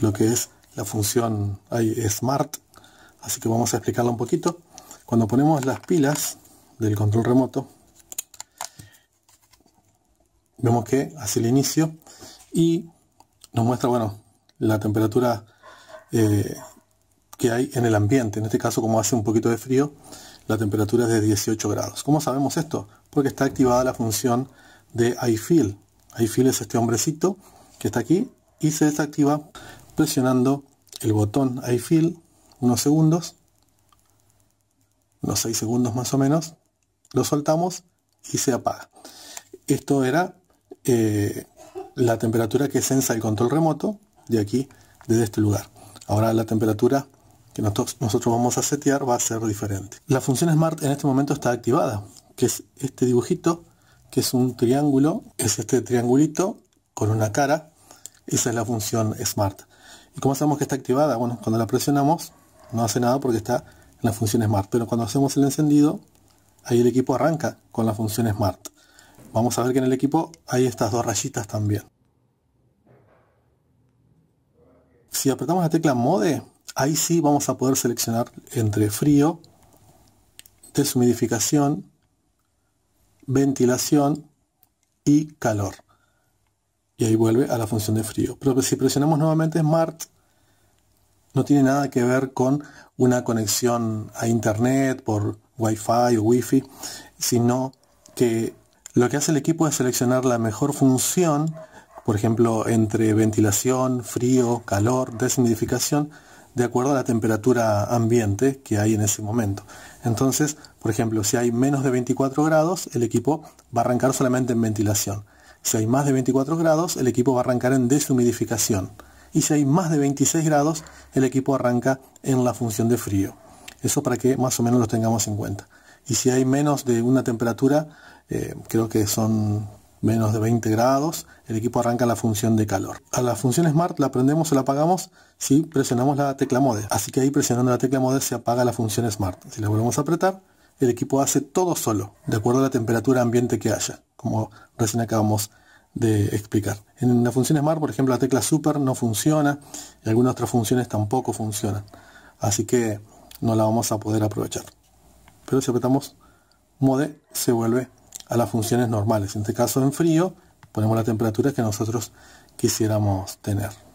lo que es la función iSmart smart así que vamos a explicarla un poquito cuando ponemos las pilas del control remoto vemos que hace el inicio y nos muestra bueno la temperatura eh, que hay en el ambiente en este caso como hace un poquito de frío la temperatura es de 18 grados ¿cómo sabemos esto? porque está activada la función de iFeel iFeel es este hombrecito que está aquí y se desactiva presionando el botón I unos segundos, unos 6 segundos más o menos, lo soltamos y se apaga. Esto era eh, la temperatura que sensa el control remoto de aquí, desde este lugar. Ahora la temperatura que nosotros, nosotros vamos a setear va a ser diferente. La función Smart en este momento está activada, que es este dibujito, que es un triángulo, es este triangulito con una cara esa es la función smart. ¿Y cómo sabemos que está activada? Bueno, cuando la presionamos no hace nada porque está en la función smart. Pero cuando hacemos el encendido, ahí el equipo arranca con la función smart. Vamos a ver que en el equipo hay estas dos rayitas también. Si apretamos la tecla mode, ahí sí vamos a poder seleccionar entre frío, deshumidificación, ventilación y calor y ahí vuelve a la función de frío. Pero si presionamos nuevamente Smart, no tiene nada que ver con una conexión a internet por Wi-Fi o Wi-Fi, sino que lo que hace el equipo es seleccionar la mejor función, por ejemplo, entre ventilación, frío, calor, deshumidificación, de acuerdo a la temperatura ambiente que hay en ese momento. Entonces, por ejemplo, si hay menos de 24 grados, el equipo va a arrancar solamente en ventilación. Si hay más de 24 grados, el equipo va a arrancar en deshumidificación. Y si hay más de 26 grados, el equipo arranca en la función de frío. Eso para que más o menos lo tengamos en cuenta. Y si hay menos de una temperatura, eh, creo que son menos de 20 grados, el equipo arranca la función de calor. A la función Smart la prendemos o la apagamos si presionamos la tecla Mode. Así que ahí presionando la tecla Mode se apaga la función Smart. Si la volvemos a apretar, el equipo hace todo solo, de acuerdo a la temperatura ambiente que haya, como recién acabamos de explicar. En la función Smart, por ejemplo, la tecla Super no funciona y algunas otras funciones tampoco funcionan. Así que no la vamos a poder aprovechar. Pero si apretamos Mode, se vuelve a las funciones normales. En este caso, en frío, ponemos la temperatura que nosotros quisiéramos tener.